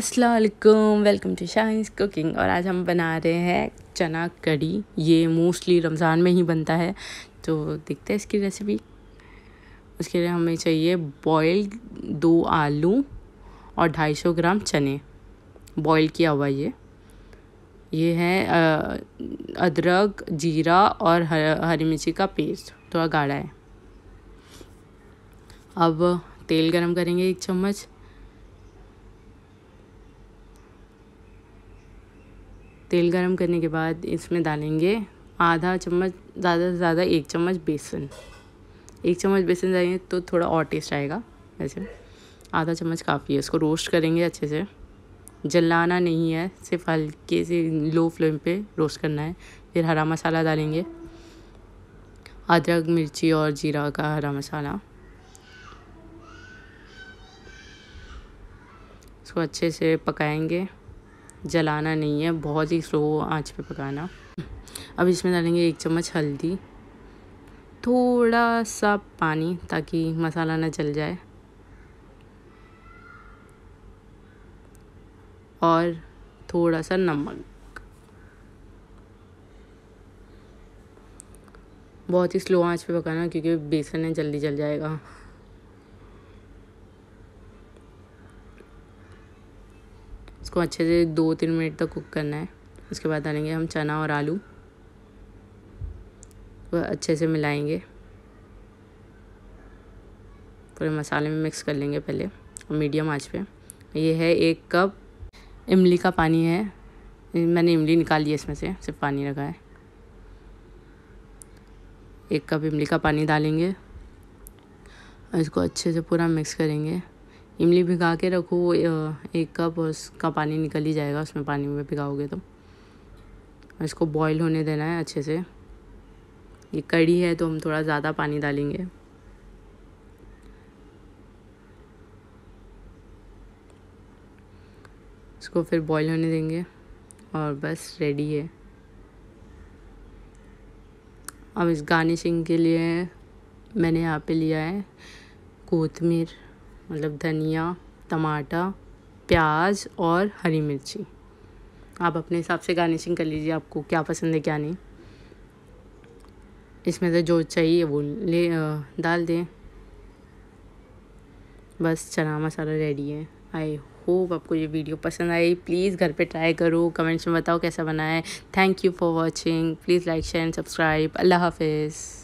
असलकुम welcome to science cooking और आज हम बना रहे हैं चना कड़ी ये मोस्टली रमज़ान में ही बनता है तो देखते हैं इसकी रेसिपी उसके लिए हमें चाहिए बॉयल दो आलू और ढाई सौ ग्राम चने बॉयल किया हुआ ये ये है अदरक जीरा और हर, हरी मिर्ची का पेस्ट थोड़ा गाढ़ा है अब तेल गरम करेंगे एक चम्मच तेल गरम करने के बाद इसमें डालेंगे आधा चम्मच ज़्यादा से ज़्यादा एक चम्मच बेसन एक चम्मच बेसन डालेंगे तो थोड़ा और टेस्ट आएगा वैसे आधा चम्मच काफ़ी है इसको रोस्ट करेंगे अच्छे से जलाना नहीं है सिर्फ हल्के से लो फ्लेम पे रोस्ट करना है फिर हरा मसाला डालेंगे अदरक मिर्ची और जीरा का हरा मसाला उसको अच्छे से पकाएंगे जलाना नहीं है बहुत ही स्लो आंच पे पकाना अब इसमें डालेंगे एक चम्मच हल्दी थोड़ा सा पानी ताकि मसाला ना जल जाए और थोड़ा सा नमक बहुत ही स्लो आंच पे पकाना क्योंकि बेसन है जल्दी जल जाएगा इसको अच्छे से दो तीन मिनट तक कुक करना है उसके बाद डालेंगे हम चना और आलू वह अच्छे से मिलाएंगे पूरे मसाले में मिक्स कर लेंगे पहले मीडियम आंच पे ये है एक कप इमली का पानी है मैंने इमली निकाल ली इसमें से सिर्फ पानी रखा है एक कप इमली का पानी डालेंगे और इसको अच्छे से पूरा मिक्स करेंगे इमली भिगा के रखो एक कप उसका पानी निकल ही जाएगा उसमें पानी में भिगाओगे तो इसको बॉईल होने देना है अच्छे से ये कड़ी है तो हम थोड़ा ज़्यादा पानी डालेंगे इसको फिर बॉईल होने देंगे और बस रेडी है अब इस गार्निशिंग के लिए मैंने यहाँ पे लिया है कोतमीर मतलब धनिया टमाटर प्याज और हरी मिर्ची आप अपने हिसाब से गार्निशिंग कर लीजिए आपको क्या पसंद है क्या नहीं इसमें से जो चाहिए वो ले डाल दें बस चना मसाला रेडी है आई होप आपको ये वीडियो पसंद आई प्लीज़ घर पे ट्राई करो कमेंट्स में बताओ कैसा बना है thank you for watching please like share and subscribe अल्लाह हाफिज़